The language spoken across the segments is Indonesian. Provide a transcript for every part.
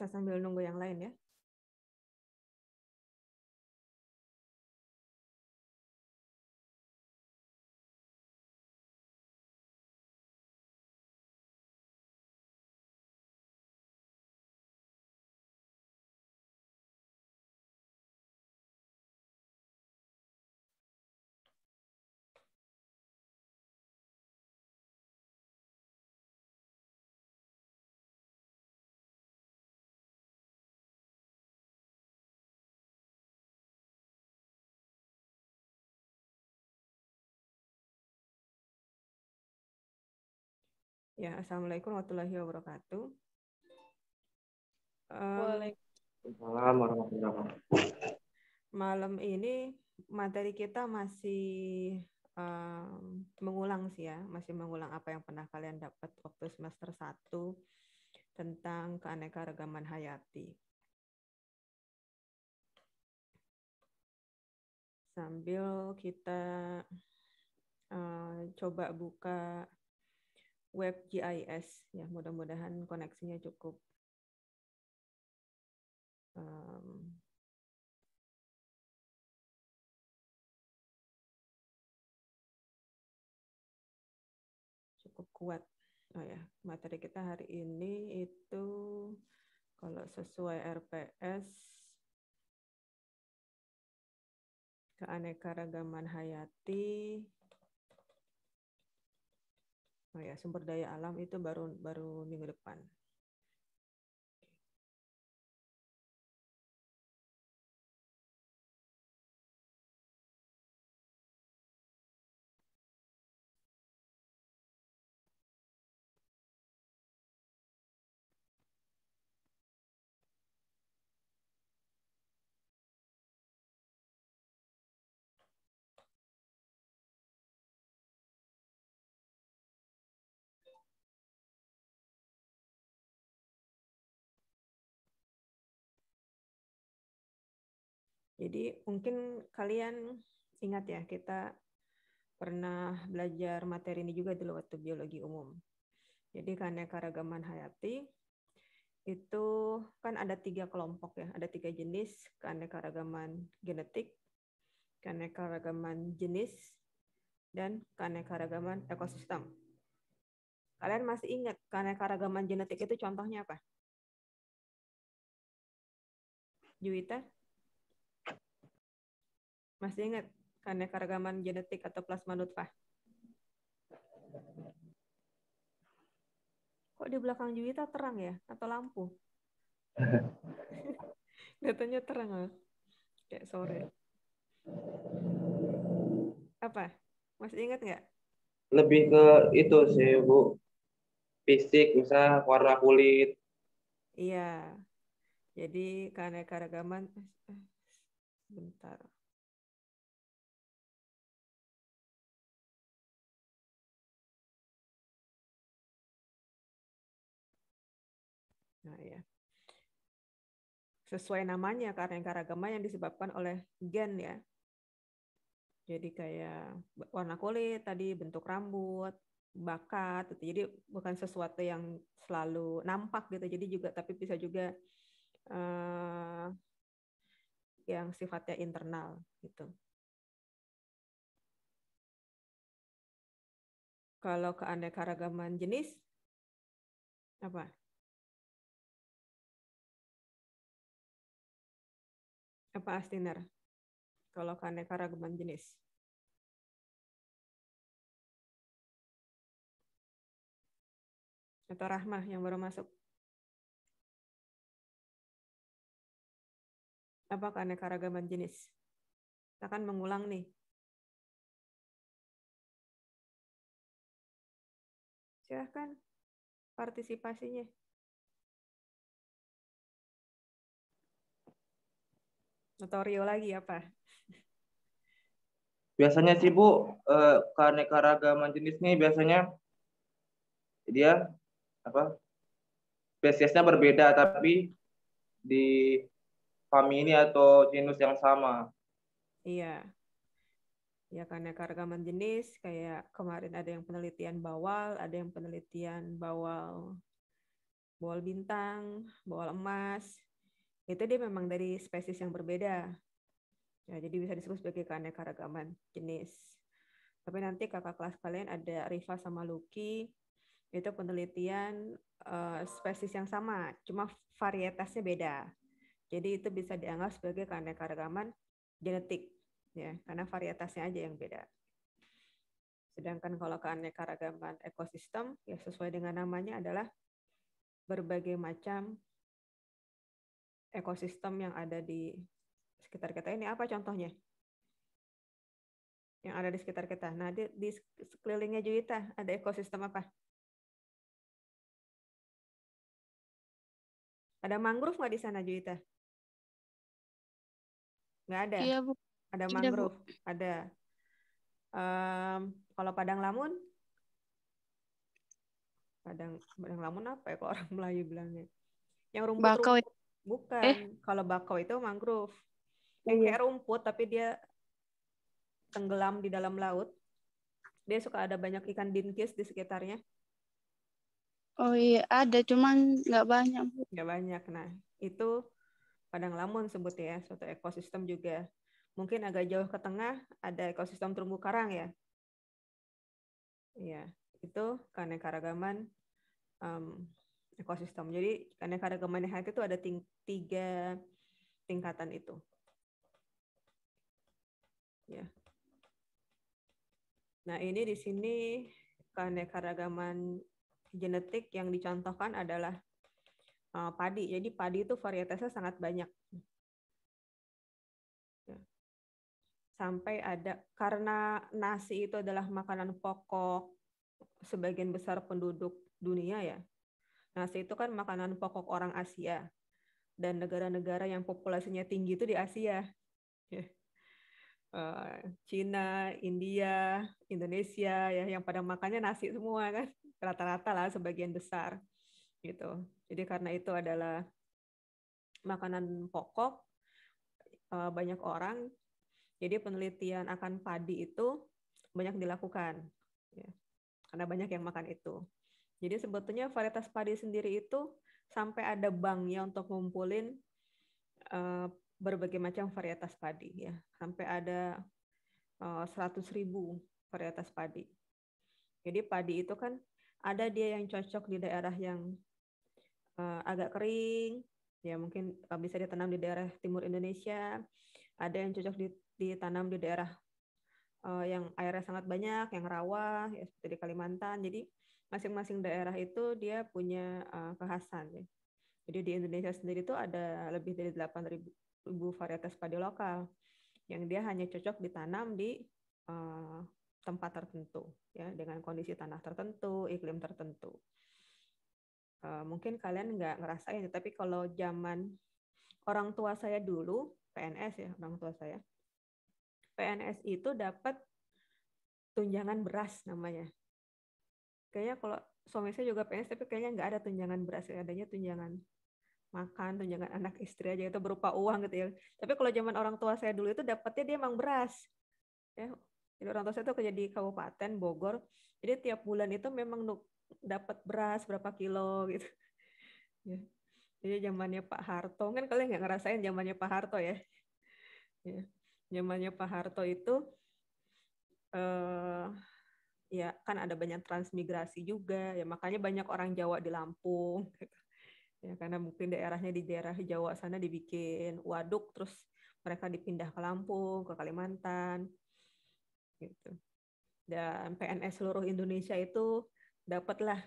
kita sambil nunggu yang lain ya. Ya, Assalamualaikum warahmatullahi wabarakatuh. Waalaikumsalam warahmatullahi wabarakatuh. Malam ini materi kita masih um, mengulang sih ya, masih mengulang apa yang pernah kalian dapat waktu semester 1 tentang keanekaragaman hayati. Sambil kita uh, coba buka web GIS ya mudah-mudahan koneksinya cukup um, cukup kuat oh ya materi kita hari ini itu kalau sesuai RPS keanekaragaman hayati Oh sumber daya alam itu baru baru minggu depan. Jadi mungkin kalian ingat ya kita pernah belajar materi ini juga dulu waktu biologi umum. Jadi karena keragaman hayati itu kan ada tiga kelompok ya, ada tiga jenis karena keragaman genetik, karena keragaman jenis, dan karena keragaman ekosistem. Kalian masih ingat karena keragaman genetik itu contohnya apa? Juwita? Masih ingat karena keragaman genetik atau plasma nutfah? Kok di belakang Juwita terang ya? Atau lampu? Datanya terang loh. Kayak sore. Apa? Masih ingat nggak? Lebih ke itu sih, Bu. Fisik, misalnya warna kulit. Iya. Jadi karena keanekaragaman... Eh, Bentar. sesuai namanya karena yang keragaman yang disebabkan oleh gen ya. Jadi kayak warna kulit tadi, bentuk rambut, bakat gitu. Jadi bukan sesuatu yang selalu nampak gitu. Jadi juga tapi bisa juga uh, yang sifatnya internal gitu. Kalau keanekaragaman jenis apa? apa eh, astiner kalau keanekaragaman jenis? Atau Rahmah yang baru masuk? Apa keanekaragaman jenis? Kita akan mengulang nih. Silahkan partisipasinya. Atau lagi apa? Biasanya sih Bu, eh, keanekaragaman jenis ini biasanya dia apa spesiesnya berbeda tapi di famili atau genus yang sama. Iya. Ya karena keragaman jenis kayak kemarin ada yang penelitian bawal, ada yang penelitian bawal bawal bintang, bawal emas, itu dia memang dari spesies yang berbeda. Ya, jadi bisa disebut sebagai keanekaragaman jenis. Tapi nanti kakak kelas kalian ada Riva sama Lucky, itu penelitian uh, spesies yang sama, cuma varietasnya beda. Jadi itu bisa dianggap sebagai keanekaragaman genetik, ya, karena varietasnya aja yang beda. Sedangkan kalau keanekaragaman ekosistem, ya sesuai dengan namanya adalah berbagai macam ekosistem yang ada di sekitar kita ini apa contohnya? Yang ada di sekitar kita. Nah, di, di sekelilingnya Juita ada ekosistem apa? Ada mangrove nggak di sana, Juita? Nggak ada. Iya, Bu. Ada mangrove, iya, Bu. ada. Um, kalau padang lamun, padang padang lamun apa ya kalau orang Melayu bilangnya? Yang rumput Rumput, Bukan. Eh. Kalau bakau itu mangrove. Yang iya. kayak rumput tapi dia tenggelam di dalam laut. Dia suka ada banyak ikan dinkis di sekitarnya. Oh iya, ada cuman nggak banyak. Nggak banyak. Nah, itu padang lamun sebut ya, suatu ekosistem juga. Mungkin agak jauh ke tengah ada ekosistem terumbu karang ya. Iya, itu keragaman um, ekosistem. Jadi karena keanekaragaman hayati itu ada ting tiga tingkatan itu. Ya. Nah ini di sini keanekaragaman genetik yang dicontohkan adalah uh, padi. Jadi padi itu varietasnya sangat banyak. Ya. sampai ada karena nasi itu adalah makanan pokok sebagian besar penduduk dunia ya Nasi itu kan makanan pokok orang Asia. Dan negara-negara yang populasinya tinggi itu di Asia. Eh, Cina, India, Indonesia ya yang pada makannya nasi semua kan rata-rata lah sebagian besar gitu. Jadi karena itu adalah makanan pokok eh, banyak orang. Jadi penelitian akan padi itu banyak dilakukan ya. Karena banyak yang makan itu. Jadi sebetulnya varietas padi sendiri itu sampai ada banknya untuk ngumpulin uh, berbagai macam varietas padi ya. Sampai ada uh, eh, 100 ribu varietas padi. Jadi padi itu kan ada dia yang cocok di daerah yang uh, agak kering, ya mungkin bisa ditanam di daerah timur Indonesia. Ada yang cocok ditanam di daerah uh, yang airnya sangat banyak, yang rawa, ya seperti di Kalimantan. Jadi masing-masing daerah itu dia punya uh, kekhasan ya. Jadi di Indonesia sendiri itu ada lebih dari 8.000 varietas padi lokal yang dia hanya cocok ditanam di uh, tempat tertentu ya dengan kondisi tanah tertentu, iklim tertentu. Uh, mungkin kalian nggak ngerasain, tapi kalau zaman orang tua saya dulu PNS ya orang tua saya, PNS itu dapat tunjangan beras namanya kayaknya kalau suami saya juga PNS tapi kayaknya nggak ada tunjangan beras adanya tunjangan makan tunjangan anak istri aja itu berupa uang gitu ya tapi kalau zaman orang tua saya dulu itu dapatnya dia emang beras ya jadi orang tua saya itu kerja di kabupaten Bogor jadi tiap bulan itu memang dapat beras berapa kilo gitu ya jadi zamannya Pak Harto kan kalian nggak ngerasain zamannya Pak Harto ya ya zamannya Pak Harto itu eh, ya kan ada banyak transmigrasi juga ya makanya banyak orang Jawa di Lampung ya karena mungkin daerahnya di daerah Jawa sana dibikin waduk terus mereka dipindah ke Lampung ke Kalimantan gitu dan PNS seluruh Indonesia itu dapatlah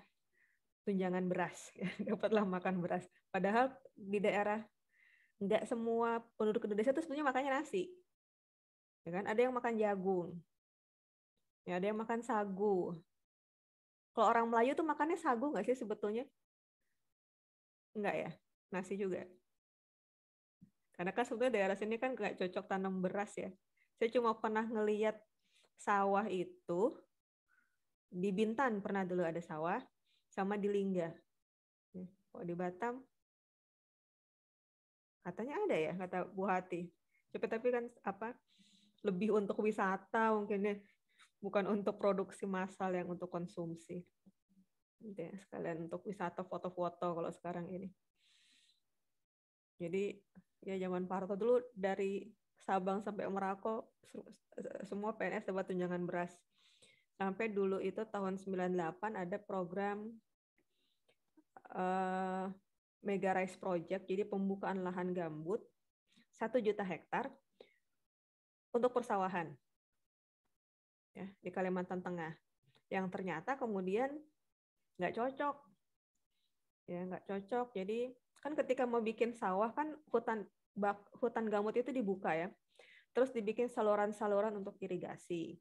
tunjangan beras dapatlah makan beras padahal di daerah nggak semua penduduk Indonesia itu sebenarnya makannya nasi ya kan ada yang makan jagung Ya, ada yang makan sagu. Kalau orang Melayu tuh makannya sagu nggak sih sebetulnya? Enggak ya? Nasi juga. Karena kan sebetulnya daerah sini kan nggak cocok tanam beras ya. Saya cuma pernah ngeliat sawah itu di Bintan pernah dulu ada sawah sama di Lingga. Hmm, kalau di Batam katanya ada ya kata Bu Hati. Coba tapi kan apa lebih untuk wisata mungkin ya bukan untuk produksi massal yang untuk konsumsi. Ya, sekalian untuk wisata foto-foto kalau sekarang ini. Jadi ya zaman Parto dulu dari Sabang sampai Merauke semua PNS dapat tunjangan beras. Sampai dulu itu tahun 98 ada program uh, Mega Rice Project, jadi pembukaan lahan gambut satu juta hektar untuk persawahan ya, di Kalimantan Tengah yang ternyata kemudian nggak cocok ya nggak cocok jadi kan ketika mau bikin sawah kan hutan bak, hutan gambut itu dibuka ya terus dibikin saluran-saluran untuk irigasi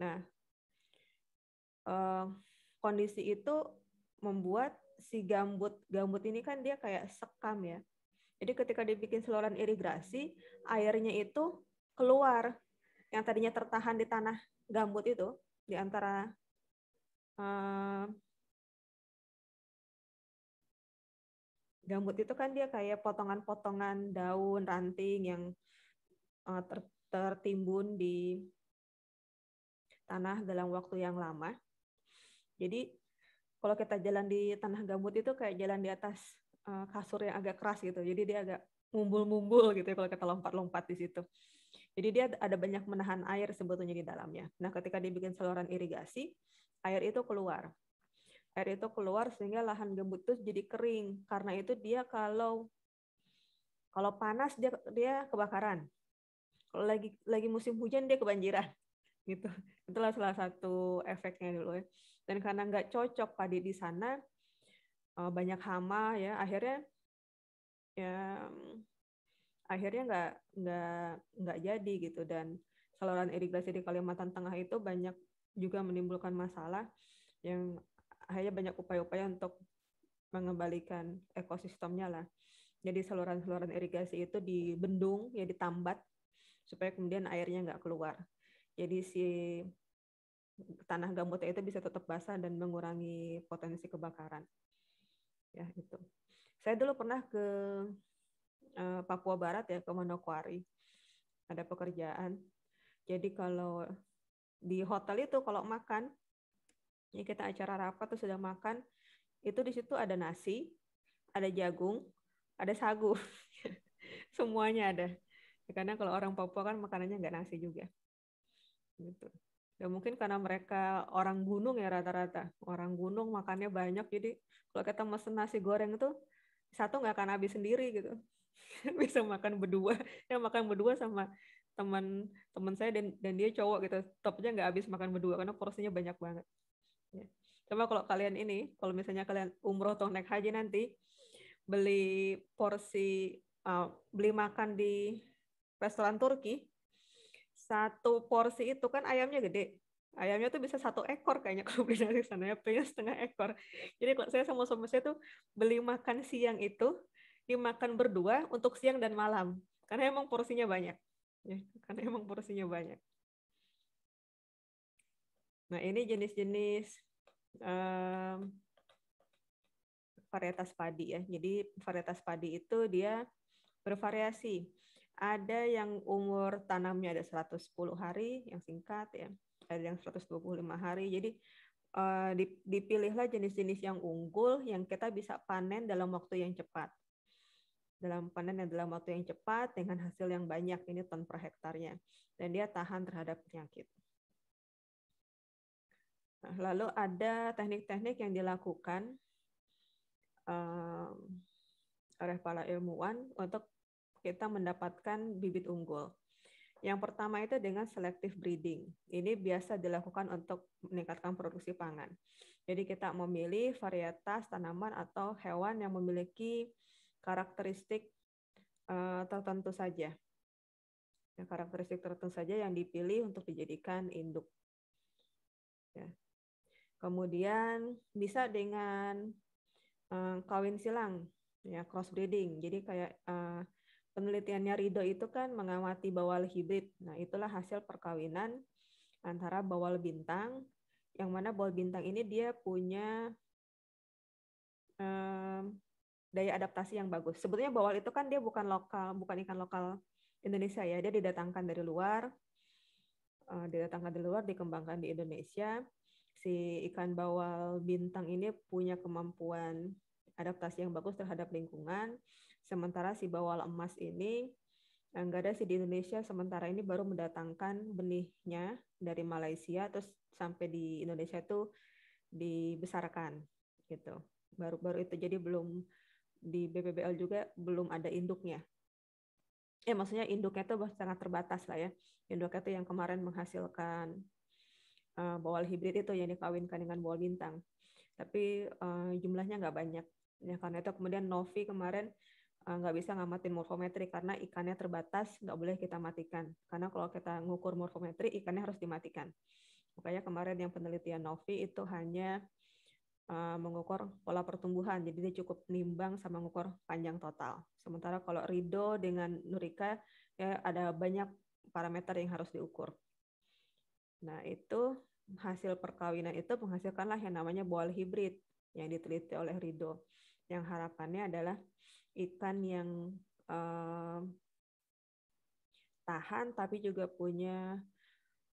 nah eh, kondisi itu membuat si gambut gambut ini kan dia kayak sekam ya jadi ketika dibikin saluran irigasi airnya itu keluar yang tadinya tertahan di tanah gambut itu di antara uh, gambut itu kan dia kayak potongan-potongan daun ranting yang uh, ter tertimbun di tanah dalam waktu yang lama. Jadi kalau kita jalan di tanah gambut itu kayak jalan di atas eh, kasur yang agak keras gitu. Jadi dia agak mumbul-mumbul gitu ya kalau kita lompat-lompat di situ. Jadi dia ada banyak menahan air sebetulnya di dalamnya. Nah, ketika dibikin saluran irigasi, air itu keluar. Air itu keluar sehingga lahan gembut itu jadi kering. Karena itu dia kalau kalau panas dia dia kebakaran. Kalau lagi lagi musim hujan dia kebanjiran. Gitu. Itulah salah satu efeknya dulu ya. Dan karena nggak cocok padi di sana, eh, banyak hama ya akhirnya ya akhirnya nggak nggak nggak jadi gitu dan saluran irigasi di Kalimantan Tengah itu banyak juga menimbulkan masalah yang hanya banyak upaya-upaya untuk mengembalikan ekosistemnya lah. Jadi saluran-saluran irigasi itu dibendung, ya ditambat supaya kemudian airnya nggak keluar. Jadi si tanah gambutnya itu bisa tetap basah dan mengurangi potensi kebakaran. Ya itu. Saya dulu pernah ke Eh, Papua Barat ya ke Manokwari ada pekerjaan jadi kalau di hotel itu kalau makan ya kita acara rapat tuh sudah makan itu di situ ada nasi ada jagung ada sagu semuanya ada ya, karena kalau orang Papua kan makanannya nggak nasi juga gitu ya mungkin karena mereka orang gunung ya rata-rata orang gunung makannya banyak jadi kalau kita mesen nasi goreng itu satu nggak akan habis sendiri gitu bisa makan berdua ya makan berdua sama teman teman saya dan dan dia cowok gitu topnya nggak habis makan berdua karena porsinya banyak banget ya. cuma kalau kalian ini kalau misalnya kalian umroh atau naik haji nanti beli porsi uh, beli makan di restoran Turki satu porsi itu kan ayamnya gede ayamnya tuh bisa satu ekor kayaknya kalau beli dari sana ya punya setengah ekor jadi kalau saya sama suami saya tuh beli makan siang itu dimakan berdua untuk siang dan malam karena emang porsinya banyak ya karena emang porsinya banyak nah ini jenis-jenis um, varietas padi ya jadi varietas padi itu dia bervariasi ada yang umur tanamnya ada 110 hari yang singkat ya ada yang 125 hari jadi eh, dipilihlah jenis-jenis yang unggul yang kita bisa panen dalam waktu yang cepat dalam panen yang dalam waktu yang cepat dengan hasil yang banyak ini ton per hektarnya dan dia tahan terhadap penyakit. Nah, lalu ada teknik-teknik yang dilakukan um, oleh para ilmuwan untuk kita mendapatkan bibit unggul. Yang pertama itu dengan selective breeding. Ini biasa dilakukan untuk meningkatkan produksi pangan. Jadi kita memilih varietas tanaman atau hewan yang memiliki karakteristik uh, tertentu saja. Ya, karakteristik tertentu saja yang dipilih untuk dijadikan induk. Ya. Kemudian bisa dengan uh, kawin silang, ya crossbreeding. Jadi kayak uh, penelitiannya Rido itu kan mengamati bawal hibrid. Nah, itulah hasil perkawinan antara bawal bintang yang mana bawal bintang ini dia punya daya adaptasi yang bagus. Sebetulnya bawal itu kan dia bukan lokal, bukan ikan lokal Indonesia ya. Dia didatangkan dari luar, uh, didatangkan dari luar, dikembangkan di Indonesia. Si ikan bawal bintang ini punya kemampuan adaptasi yang bagus terhadap lingkungan. Sementara si bawal emas ini eh, nggak ada sih di Indonesia sementara ini baru mendatangkan benihnya dari Malaysia terus sampai di Indonesia itu dibesarkan gitu baru-baru itu jadi belum di BPBL juga belum ada induknya. Eh maksudnya induknya itu sangat terbatas lah ya. Induknya itu yang kemarin menghasilkan uh, bawal hibrid itu yang dikawinkan dengan bawal bintang. Tapi uh, jumlahnya nggak banyak. Ya, karena itu kemudian Novi kemarin eh, nggak bisa ngamatin morfometri karena ikannya terbatas, nggak boleh kita matikan. Karena kalau kita ngukur morfometri, ikannya harus dimatikan. Makanya kemarin yang penelitian Novi itu hanya Eh, mengukur pola pertumbuhan. Jadi dia cukup nimbang sama mengukur panjang total. Sementara kalau Rido dengan Nurika ya ada banyak parameter yang harus diukur. Nah, itu hasil perkawinan itu menghasilkanlah yang namanya boal hibrid yang diteliti oleh Rido. Yang harapannya adalah ikan yang eh, tahan tapi juga punya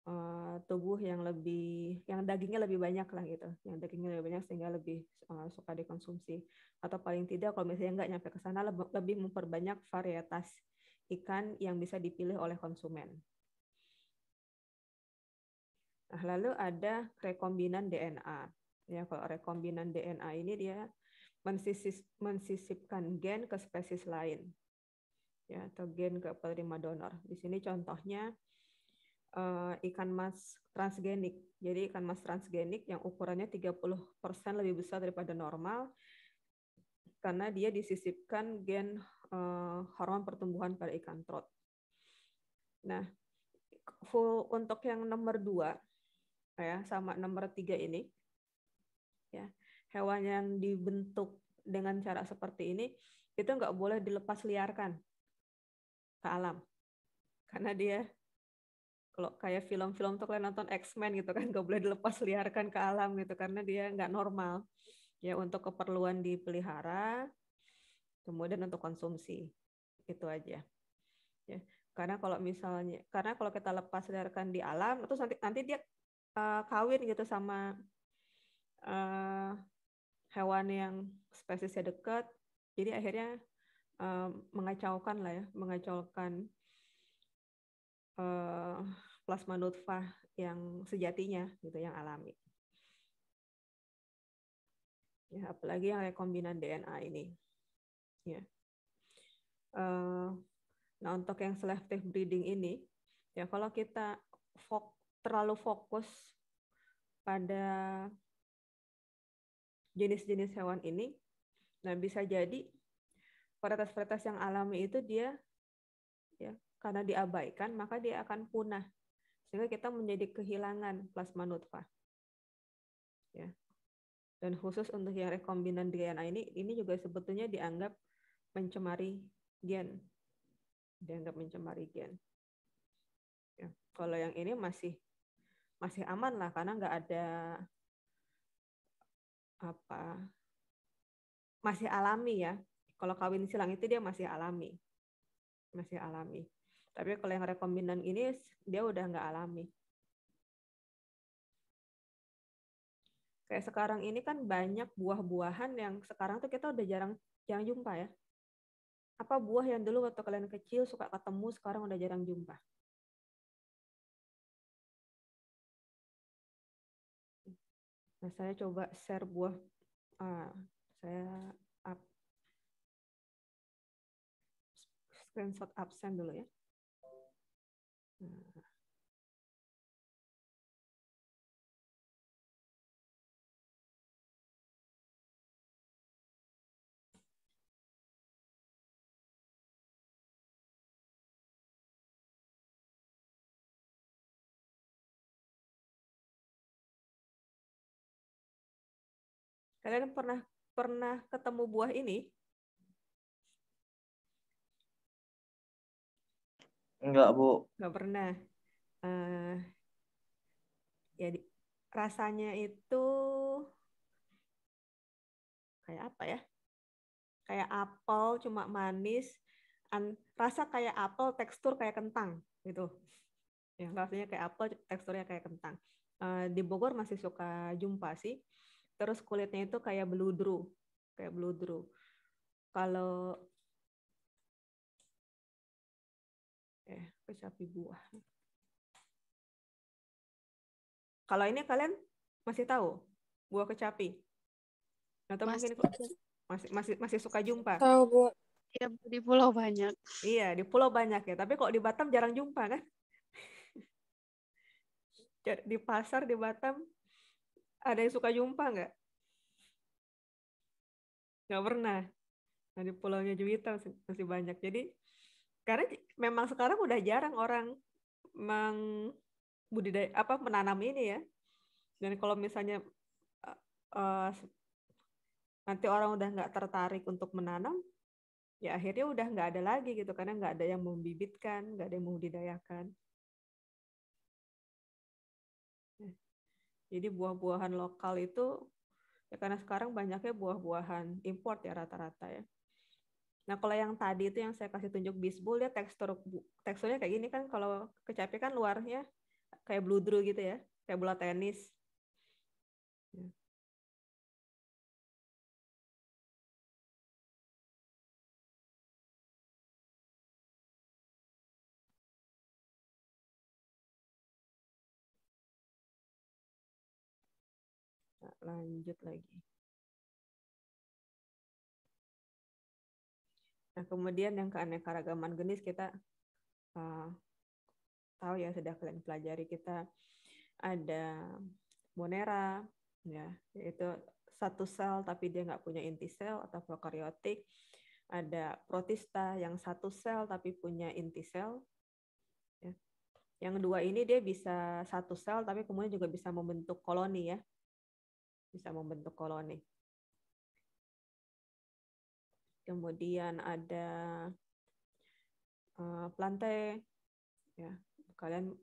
Eh, tubuh yang lebih yang dagingnya lebih banyak lah gitu yang dagingnya lebih banyak sehingga lebih uh, suka dikonsumsi atau paling tidak kalau misalnya nggak nyampe ke sana lebih, memperbanyak varietas ikan yang bisa dipilih oleh konsumen nah lalu ada rekombinan DNA ya kalau rekombinan DNA ini dia mensisip, mensisipkan gen ke spesies lain ya atau gen ke penerima donor di sini contohnya uh, ikan mas transgenik. Jadi ikan mas transgenik yang ukurannya 30% lebih besar daripada normal karena dia disisipkan gen uh, hormon pertumbuhan pada ikan trot. Nah, untuk yang nomor dua ya sama nomor tiga ini ya hewan yang dibentuk dengan cara seperti ini itu nggak boleh dilepas liarkan ke alam karena dia kalau kayak film-film tuh kalian nonton X-Men gitu kan nggak boleh dilepas liarkan ke alam gitu karena dia nggak normal ya untuk keperluan dipelihara kemudian untuk konsumsi itu aja ya karena kalau misalnya karena kalau kita lepas liarkan di alam itu nanti nanti dia uh, kawin gitu sama uh, hewan yang spesiesnya dekat jadi akhirnya uh, mengacaukan lah ya mengacaukan plasma nutfah yang sejatinya gitu yang alami. Ya, apalagi yang rekombinan DNA ini. Ya. Eh, nah untuk yang selective breeding ini ya kalau kita fok terlalu fokus pada jenis-jenis hewan ini, nah bisa jadi varietas-varietas yang alami itu dia ya karena diabaikan maka dia akan punah sehingga kita menjadi kehilangan plasma nutfah. Ya. Dan khusus untuk yang rekombinan DNA ini, ini juga sebetulnya dianggap mencemari gen. Dianggap mencemari gen. Ya. Kalau yang ini masih masih aman lah karena nggak ada apa masih alami ya. Kalau kawin silang itu dia masih alami. Masih alami. Tapi kalau yang rekombinan ini dia udah nggak alami. Kayak sekarang ini kan banyak buah-buahan yang sekarang tuh kita udah jarang jarang jumpa ya. Apa buah yang dulu waktu kalian kecil suka ketemu sekarang udah jarang jumpa? Nah, saya coba share buah uh, saya up, screenshot absen dulu ya. Kalian pernah pernah ketemu buah ini? Enggak, Bu. Enggak pernah. Uh, ya di, rasanya itu kayak apa ya? Kayak apel cuma manis, an, rasa kayak apel, tekstur kayak kentang gitu. Ya, rasanya kayak apel, teksturnya kayak kentang. Uh, di Bogor masih suka jumpa sih. Terus kulitnya itu kayak beludru, kayak beludru. Kalau ke buah. Kalau ini kalian masih tahu buah kecapi? Atau masih. mungkin masih masih masih suka jumpa? Tahu bu. Iya di pulau banyak. Iya di pulau banyak ya. Tapi kok di Batam jarang jumpa kan? di pasar di Batam ada yang suka jumpa nggak? Nggak pernah. Nah, di pulaunya Juwita masih, masih banyak. Jadi karena memang sekarang udah jarang orang meng budidaya apa menanam ini ya. Dan kalau misalnya uh, nanti orang udah nggak tertarik untuk menanam, ya akhirnya udah nggak ada lagi gitu karena nggak ada yang membibitkan, nggak ada yang membudidayakan. Eh, jadi buah-buahan lokal itu ya karena sekarang banyaknya buah-buahan import ya rata-rata ya. Nah, kalau yang tadi itu yang saya kasih tunjuk bisbol dia tekstur teksturnya kayak gini kan kalau kecapi kan luarnya kayak bludru gitu ya, kayak bola tenis. Ya. Nah, lanjut lagi. Nah, kemudian yang keanekaragaman jenis kita uh, tahu ya sudah kalian pelajari kita ada monera ya yaitu satu sel tapi dia nggak punya inti sel atau prokariotik ada protista yang satu sel tapi punya inti sel ya. yang dua ini dia bisa satu sel tapi kemudian juga bisa membentuk koloni ya bisa membentuk koloni kemudian ada uh, eh, plantae ya kalian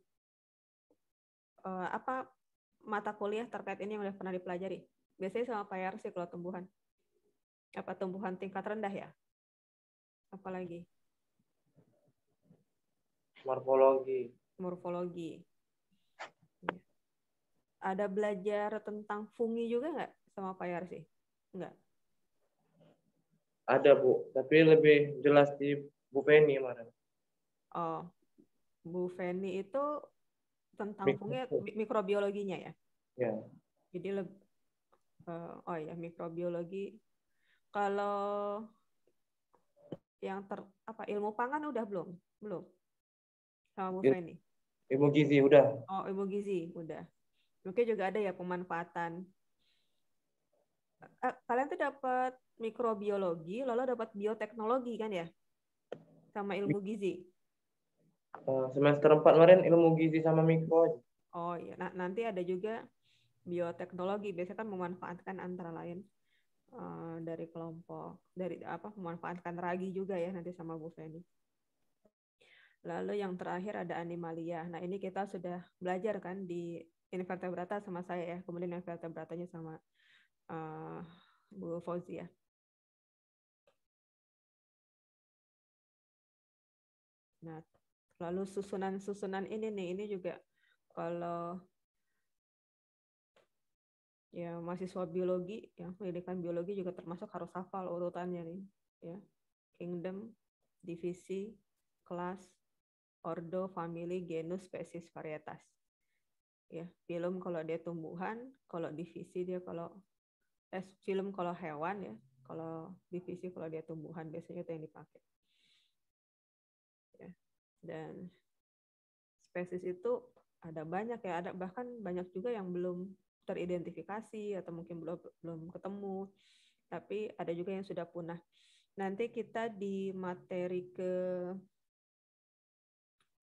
uh, apa mata kuliah terkait ini yang udah pernah dipelajari? Biasanya sama Payar sih kalau tumbuhan. Apa tumbuhan tingkat rendah ya? Apalagi? Morfologi. Morfologi. Ada belajar tentang fungi juga nggak sama Payar sih? Nggak? Ada Bu, tapi lebih jelas di Bu Feni mana? Oh, Bu Feni itu tentang fungsi mikrobiologinya ya? Ya. Jadi lebih, eh, uh, oh ya mikrobiologi. Kalau yang ter apa ilmu pangan udah belum? Belum. Sama Bu Feni. Ilmu gizi udah. Oh, ilmu gizi udah. Mungkin juga ada ya pemanfaatan. Eh, kalian tuh dapat mikrobiologi, lalu dapat bioteknologi kan ya? Sama ilmu gizi. Uh, semester 4 kemarin ilmu gizi sama mikro. Oh iya, nah, nanti ada juga bioteknologi. Biasanya kan memanfaatkan antara lain uh, dari kelompok, dari apa memanfaatkan ragi juga ya nanti sama Bu Feni. Lalu yang terakhir ada animalia. Nah ini kita sudah belajar kan di invertebrata sama saya ya, kemudian invertebratanya sama uh, Bu Fauzi ya. Nah, lalu susunan-susunan ini nih, ini juga kalau ya mahasiswa biologi ya pendidikan biologi juga termasuk harus hafal urutannya nih ya kingdom divisi kelas ordo family genus spesies varietas ya film kalau dia tumbuhan kalau divisi dia kalau eh, film kalau hewan ya kalau divisi kalau dia tumbuhan biasanya itu yang dipakai dan spesies itu ada banyak ya, ada bahkan banyak juga yang belum teridentifikasi atau mungkin belum belum ketemu. Tapi ada juga yang sudah punah. Nanti kita di materi ke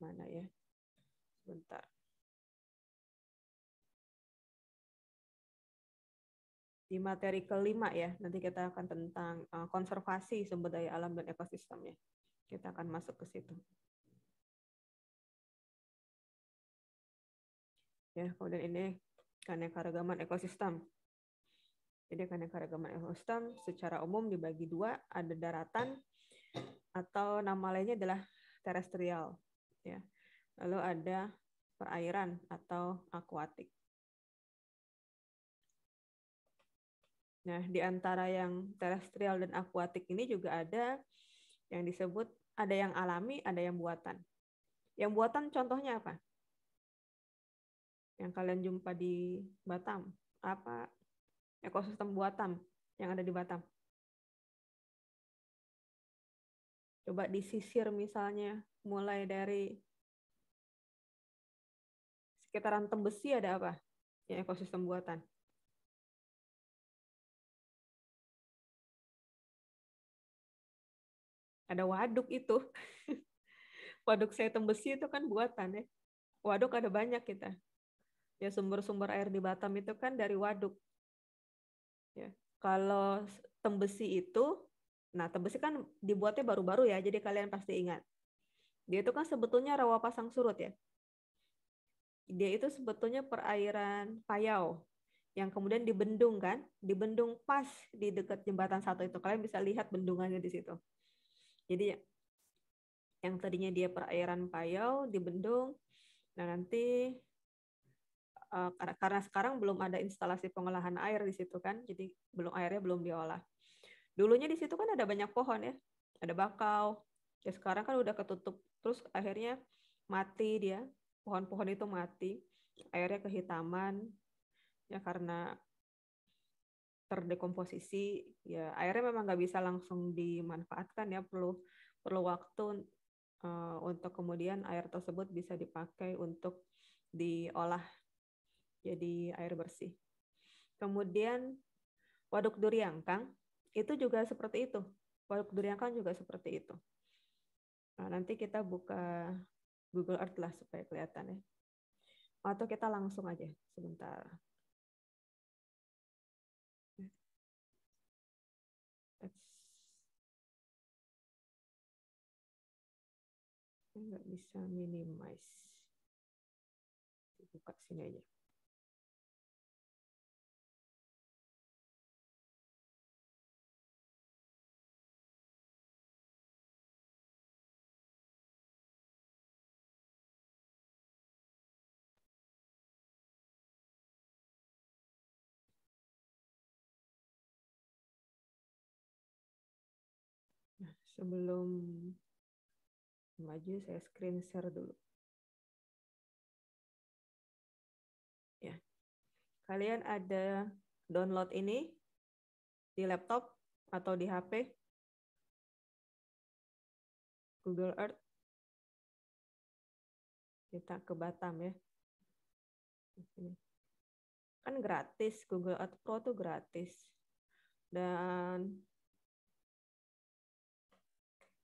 mana ya? Sebentar. di materi kelima ya nanti kita akan tentang eh, konservasi sumber daya alam dan ekosistemnya kita akan masuk ke situ ya kemudian ini karena keragaman ekosistem jadi karena keragaman ekosistem secara umum dibagi dua ada daratan atau nama lainnya adalah terestrial ya lalu ada perairan atau akuatik Nah, di antara yang terestrial dan akuatik ini juga ada yang disebut ada yang alami, ada yang buatan. Yang buatan contohnya apa? yang kalian jumpa di Batam? Apa ekosistem buatan yang ada di Batam? Coba disisir misalnya mulai dari sekitaran Tembesi ada apa? Ya ekosistem buatan. Ada waduk itu. waduk saya Tembesi itu kan buatan ya. Waduk ada banyak kita ya sumber-sumber air di Batam itu kan dari waduk. Ya. Kalau tembesi itu, nah tembesi kan dibuatnya baru-baru ya, jadi kalian pasti ingat. Dia itu kan sebetulnya rawa pasang surut ya. Dia itu sebetulnya perairan payau yang kemudian dibendung kan, dibendung pas di dekat jembatan satu itu. Kalian bisa lihat bendungannya di situ. Jadi yang tadinya dia perairan payau dibendung, nah nanti Eh, karena sekarang belum ada instalasi pengolahan air di situ kan, jadi belum airnya belum diolah. Dulunya di situ kan ada banyak pohon ya, ada bakau. Ya sekarang kan udah ketutup, terus akhirnya mati dia, pohon-pohon itu mati, airnya kehitaman ya karena terdekomposisi ya airnya memang nggak bisa langsung dimanfaatkan ya perlu perlu waktu eh, untuk kemudian air tersebut bisa dipakai untuk diolah jadi air bersih. Kemudian waduk Durian Duriangkang itu juga seperti itu. Waduk Durian Duriangkang juga seperti itu. Nah, nanti kita buka Google Earth lah supaya kelihatan ya. Atau kita langsung aja sebentar. nggak bisa minimize. Buka sini aja. sebelum maju saya screen share dulu. Ya. Kalian ada download ini di laptop atau di HP? Google Earth. Kita ke Batam ya. Ini. Kan gratis, Google Earth Pro tuh gratis. Dan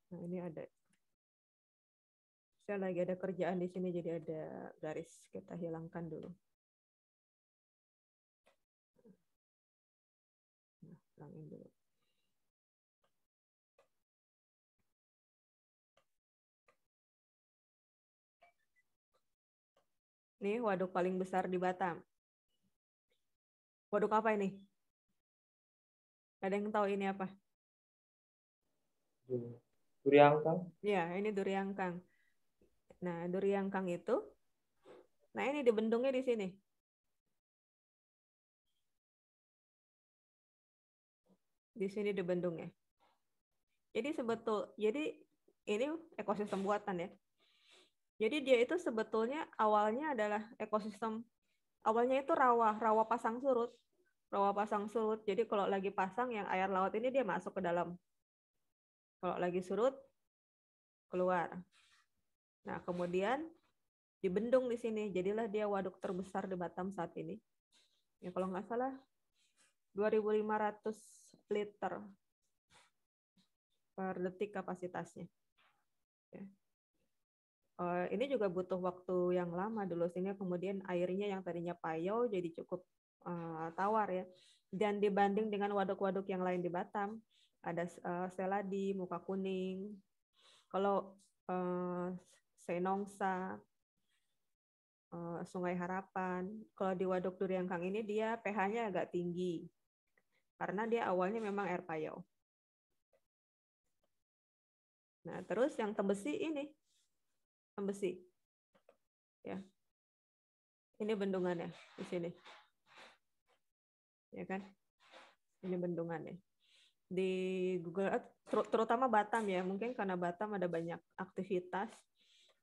Nah, ini ada. Saya lagi ada kerjaan di sini, jadi ada garis. Kita hilangkan dulu. Nah, hilangin dulu. Ini waduk paling besar di Batam. Waduk apa ini? Ada yang tahu ini apa? kang? Ya, ini kang. Nah, kang itu, nah ini dibendungnya di sini. Di sini dibendungnya. Jadi sebetul, jadi ini ekosistem buatan ya. Jadi dia itu sebetulnya awalnya adalah ekosistem awalnya itu rawa, rawa pasang surut. Rawa pasang surut. Jadi kalau lagi pasang yang air laut ini dia masuk ke dalam kalau lagi surut, keluar. Nah, kemudian dibendung di sini. Jadilah dia waduk terbesar di Batam saat ini. Ya, kalau nggak salah, 2.500 liter per detik kapasitasnya. Ya. Eh, ini juga butuh waktu yang lama dulu, sehingga kemudian airnya yang tadinya payau jadi cukup eh, tawar ya. Dan dibanding dengan waduk-waduk yang lain di Batam, ada uh, eh, seladi, muka kuning. Kalau uh, eh, senongsa, uh, eh, sungai harapan. Kalau di waduk durian kang ini dia pH-nya agak tinggi karena dia awalnya memang air payau. Nah, terus yang tembesi ini, tembesi, ya, ini bendungannya di sini, ya kan? Ini bendungannya di Google Earth, terutama Batam ya, mungkin karena Batam ada banyak aktivitas,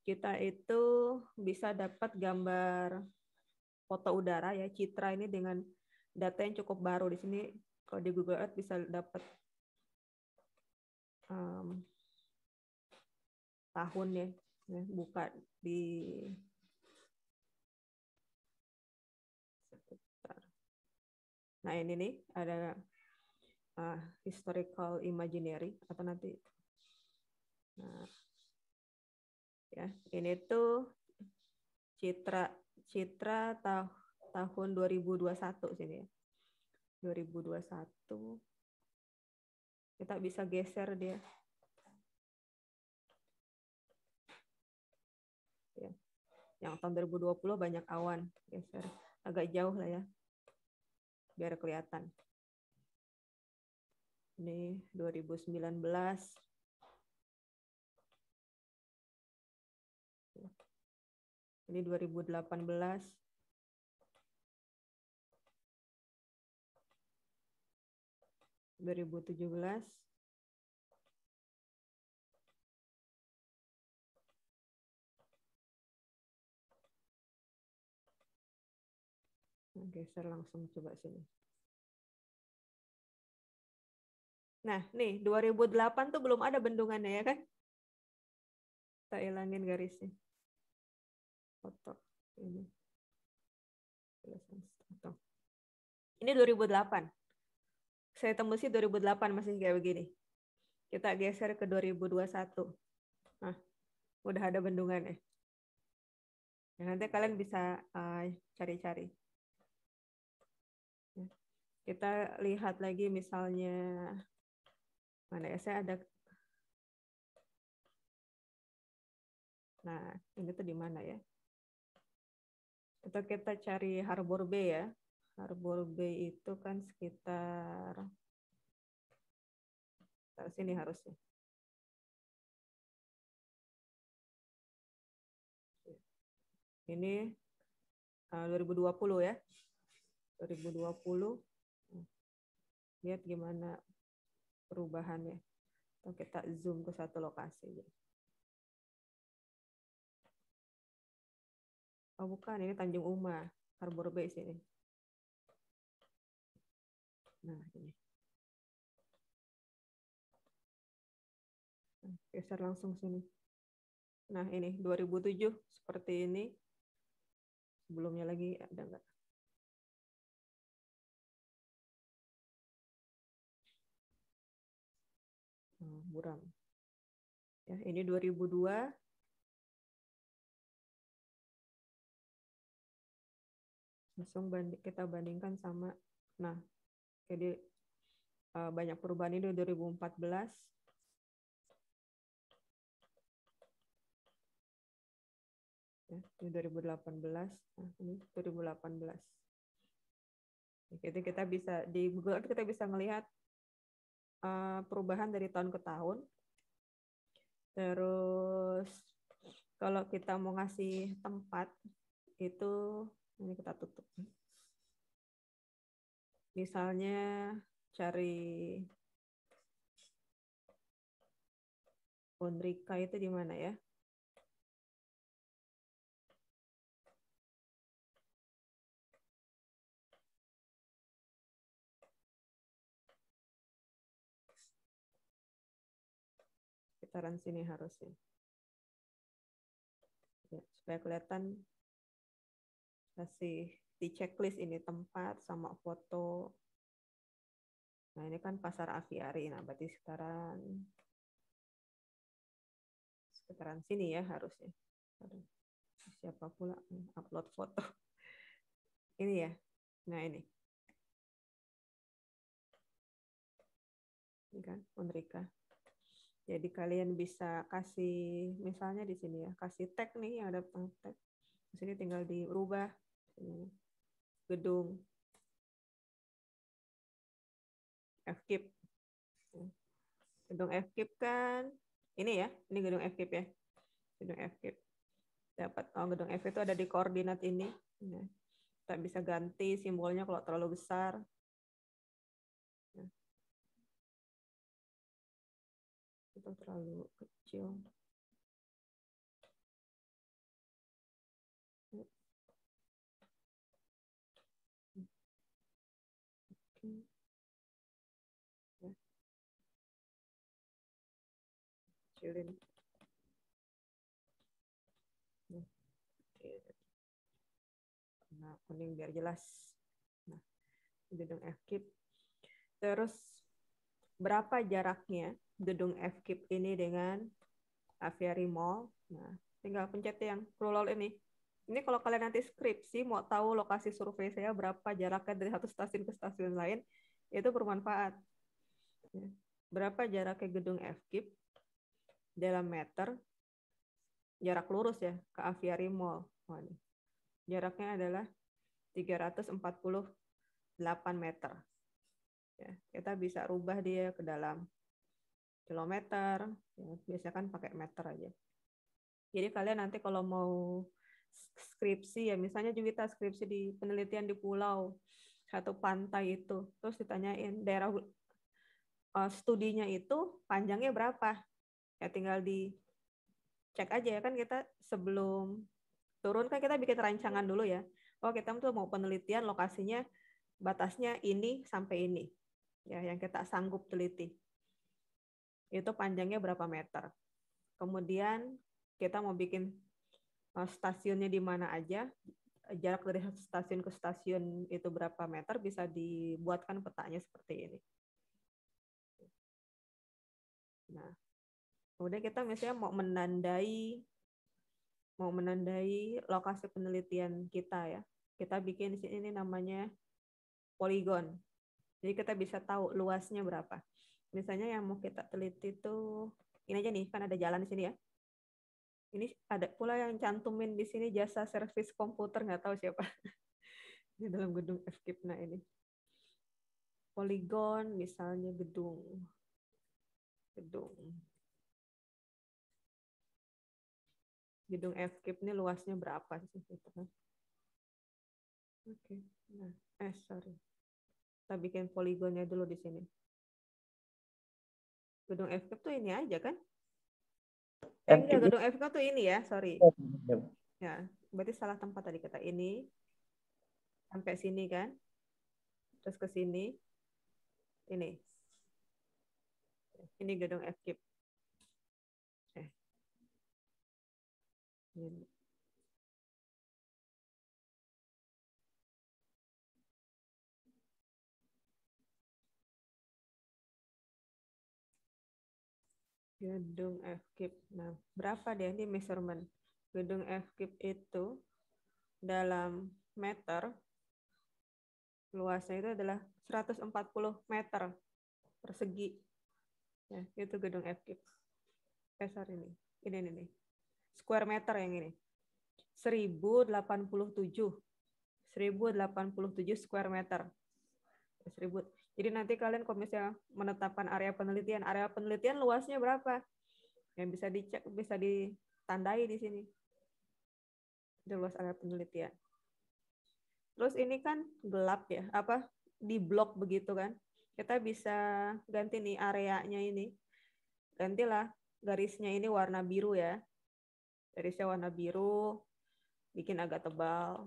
kita itu bisa dapat gambar foto udara ya, citra ini dengan data yang cukup baru di sini. Kalau di Google Earth bisa dapat um, tahun ya, ya buka di Nah ini nih ada uh, historical imaginary atau nanti nah, ya ini tuh citra citra ta tahun 2021 sini ya 2021 kita bisa geser dia ya yang tahun 2020 banyak awan geser agak jauh lah ya biar kelihatan ini 2019. Ini 2018. dua ribu tujuh belas geser langsung coba sini. Nah, nih 2008 tuh belum ada bendungannya ya kan? Kita ilangin garisnya. Foto ini. Ini 2008. Saya tembusi 2008 masih kayak begini. Kita geser ke 2021. Nah, udah ada bendungannya. ya. nanti kalian bisa eh, cari-cari. Uh, kita lihat lagi misalnya Mana ya, saya ada Nah, ini tuh di mana ya? Atau kita cari Harbor B ya. Harbor B itu kan sekitar sekitar sini harusnya. Ini 2020 eh, ya. 2020. Lihat gimana perubahannya. Atau kita zoom ke satu lokasi. Oh bukan, ini Tanjung Uma, Harbor Base ini. Nah, ini. Geser langsung sini. Nah, ini 2007 seperti ini. Sebelumnya lagi ada enggak? buram. Ya, ini 2002 langsung banding, kita bandingkan sama nah jadi eh, banyak perubahan ini 2014 ya, ini 2018 nah ini 2018 jadi kita bisa di Google kita bisa melihat Eh, perubahan dari tahun ke tahun. Terus kalau kita mau ngasih tempat itu ini kita tutup. Misalnya cari Unrika itu di mana ya? sekitaran sini harusnya. Ya, supaya kelihatan kasih di checklist ini tempat sama foto. Nah ini kan pasar aviari, nah berarti sekitaran sekitaran sini ya harusnya. Siapa pula upload foto? Ini ya. Nah ini. Ini kan, Unrika. Jadi kalian bisa kasih misalnya di sini ya, kasih tag nih yang ada tag. Di sini tinggal diubah, ini. gedung FKIP. Gedung FKIP kan ini ya, ini gedung FKIP ya. Gedung FKIP. Dapat oh gedung FKIP itu ada di koordinat ini. Nah, kita bisa ganti simbolnya kalau terlalu besar. itu terlalu kecil Oke. Kecilin. Nah, nah kuning biar jelas. Nah, gedung FKIP. Terus berapa jaraknya gedung FKIP ini dengan Aviary Mall. Nah, tinggal pencet yang scroll ini. Ini kalau kalian nanti skripsi mau tahu lokasi survei saya berapa jaraknya dari satu stasiun ke stasiun lain, itu bermanfaat. Ya, berapa jaraknya gedung FKIP dalam meter jarak lurus ya ke Aviary Mall. Oh, ini. Jaraknya adalah 348 meter ya kita bisa rubah dia ke dalam kilometer ya, biasanya kan pakai meter aja jadi kalian nanti kalau mau skripsi ya misalnya juga kita skripsi di penelitian di pulau satu pantai itu terus ditanyain daerah uh, studinya itu panjangnya berapa ya tinggal di cek aja ya kan kita sebelum turun kan kita bikin rancangan dulu ya oh kita tuh mau penelitian lokasinya batasnya ini sampai ini ya yang kita sanggup teliti. Itu panjangnya berapa meter. Kemudian kita mau bikin eh, stasiunnya di mana aja, jarak dari stasiun ke stasiun itu berapa meter bisa dibuatkan petanya seperti ini. Nah, kemudian kita misalnya mau menandai mau menandai lokasi penelitian kita ya. Kita bikin di sini namanya poligon. Jadi kita bisa tahu luasnya berapa. Misalnya yang mau kita teliti itu ini aja nih, kan ada jalan di sini ya. Ini ada pula yang cantumin di sini jasa servis komputer nggak tahu siapa. di dalam gedung FKIPNA ini. Poligon misalnya gedung. Gedung. Gedung FKIP ini luasnya berapa sih? Gitu kan? Oke. Okay. Nah, eh sorry. Kita bikin poligonnya dulu di sini. Gedung FK tuh ini aja kan? Eh, enggak, gedung FK tuh ini ya, sorry. Oh, iya, iya. Ya, berarti salah tempat tadi kata ini. Sampai sini kan? Terus ke sini. Ini. Ini gedung FK. Eh. Ini. Gedung FKIP. Nah, berapa dia ini measurement? Gedung FKIP itu dalam meter luasnya itu adalah 140 meter persegi. Ya, itu gedung FKIP. Eh, sorry ini. Ini, ini, ini. Square meter yang ini. 1087. 1087 square meter. 15 Jadi nanti kalian kalau misalnya menetapkan area penelitian, area penelitian luasnya berapa? Yang bisa dicek, bisa ditandai di sini. Di luas area penelitian. Terus ini kan gelap ya, apa di blok begitu kan. Kita bisa ganti nih areanya ini. Gantilah garisnya ini warna biru ya. Garisnya warna biru, bikin agak tebal.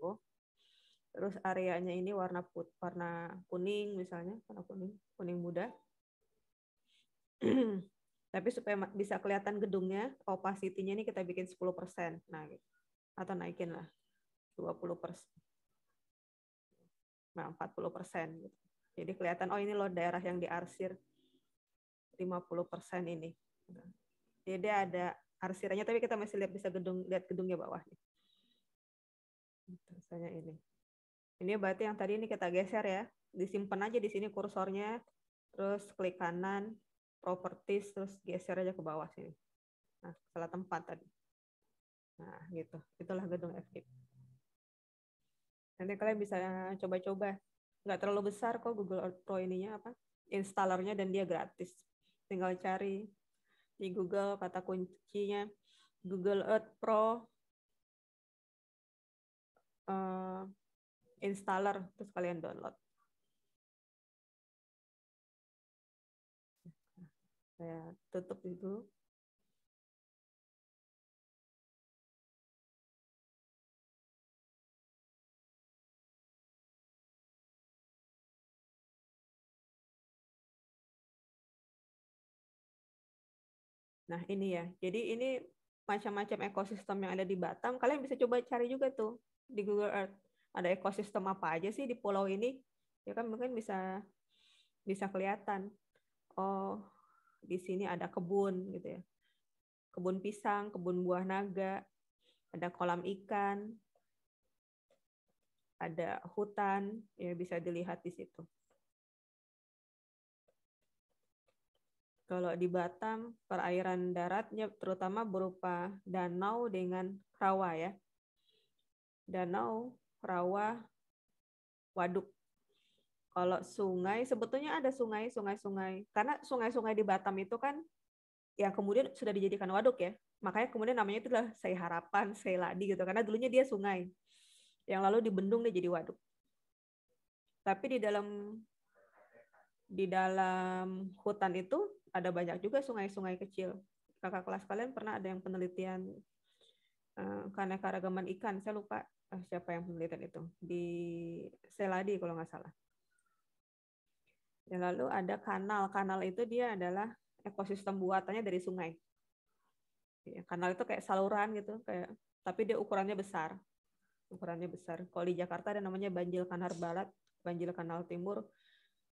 Tuh terus areanya ini warna put warna kuning misalnya warna kuning kuning muda tapi supaya bisa kelihatan gedungnya opacity-nya ini kita bikin 10% nah atau naikin lah 20% nah 40% gitu. jadi kelihatan oh ini loh daerah yang diarsir 50% ini jadi ada arsirannya tapi kita masih lihat bisa gedung lihat gedungnya bawahnya gitu, misalnya ini ini berarti yang tadi ini kita geser ya. Disimpan aja di sini kursornya, terus klik kanan, properties, terus geser aja ke bawah sini. Nah, salah tempat tadi. Nah, gitu. Itulah gedung FKIP. Nanti kalian bisa coba-coba. Nggak terlalu besar kok Google Earth Pro ininya apa? Installernya dan dia gratis. Tinggal cari di Google kata kuncinya Google Earth Pro eh, installer terus kalian download. Saya tutup itu. Nah, ini ya. Jadi ini macam-macam ekosistem yang ada di Batam, kalian bisa coba cari juga tuh di Google Earth ada ekosistem apa aja sih di pulau ini ya kan mungkin bisa bisa kelihatan oh di sini ada kebun gitu ya kebun pisang kebun buah naga ada kolam ikan ada hutan ya bisa dilihat di situ kalau di Batam perairan daratnya terutama berupa danau dengan rawa ya danau rawa, waduk. Kalau sungai, sebetulnya ada sungai, sungai-sungai. Karena sungai-sungai di Batam itu kan yang kemudian sudah dijadikan waduk ya. Makanya kemudian namanya itu adalah Sei Harapan, Sei Ladi gitu. Karena dulunya dia sungai. Yang lalu dibendung dia jadi waduk. Tapi di dalam di dalam hutan itu ada banyak juga sungai-sungai kecil. Kakak kelas kalian pernah ada yang penelitian uh, eh, keragaman ikan, saya lupa Eh, siapa yang penelitian itu di Seladi kalau nggak salah. Ya, lalu ada kanal. Kanal itu dia adalah ekosistem buatannya dari sungai. Ya, kanal itu kayak saluran gitu, kayak tapi dia ukurannya besar. Ukurannya besar. Kalau di Jakarta ada namanya banjir kanal barat, banjir kanal timur.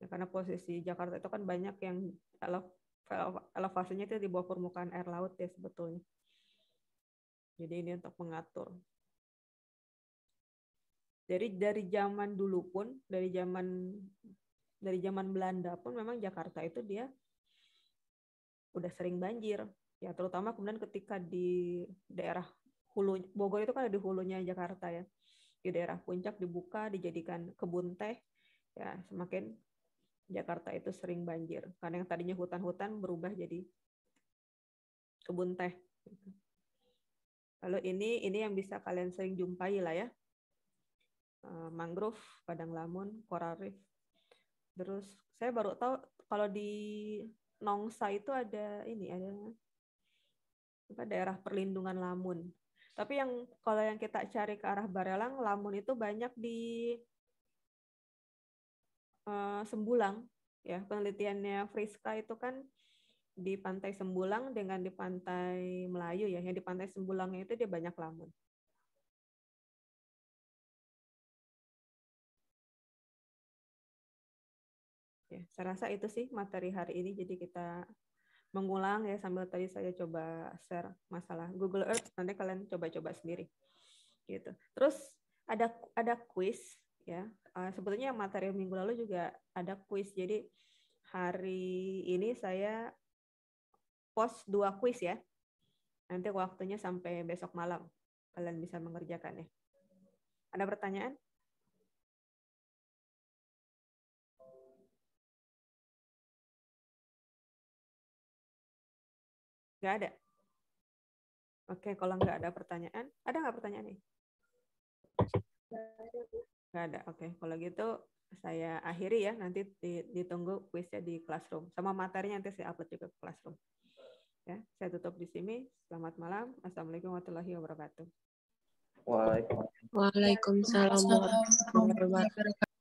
Ya, karena posisi Jakarta itu kan banyak yang elevasinya itu di bawah permukaan air laut ya sebetulnya. Jadi ini untuk mengatur. Dari dari zaman dulu pun, dari zaman dari zaman Belanda pun memang Jakarta itu dia udah sering banjir. Ya, terutama kemudian ketika di daerah hulu Bogor itu kan ada di hulunya Jakarta ya. Di daerah puncak dibuka, dijadikan kebun teh. Ya, semakin Jakarta itu sering banjir. Karena yang tadinya hutan-hutan berubah jadi kebun teh. Lalu ini ini yang bisa kalian sering jumpai lah ya. Eh, mangrove, padang lamun, coral reef. Terus saya baru tahu kalau di Nongsa itu ada ini ada apa daerah perlindungan lamun. Tapi yang kalau yang kita cari ke arah Barelang, lamun itu banyak di uh, Sembulang ya. Penelitiannya Friska itu kan di pantai Sembulang dengan di pantai Melayu ya. Yang di pantai Sembulangnya itu dia banyak lamun. ya saya rasa itu sih materi hari ini jadi kita mengulang ya sambil tadi saya coba share masalah Google Earth nanti kalian coba-coba sendiri gitu terus ada ada quiz ya eh, sebetulnya materi minggu lalu juga ada quiz jadi hari ini saya post dua quiz ya nanti waktunya sampai besok malam kalian bisa mengerjakan ya ada pertanyaan Nggak ada? Oke, kalau nggak ada pertanyaan, ada nggak pertanyaan nih? Nggak ada. Oke, kalau gitu saya akhiri ya. Nanti ditunggu kuisnya di classroom. Sama materinya nanti saya upload juga ke classroom. Ya, saya tutup di sini. Selamat malam. Assalamualaikum warahmatullahi wabarakatuh. Waalaikumsalam warahmatullahi wabarakatuh.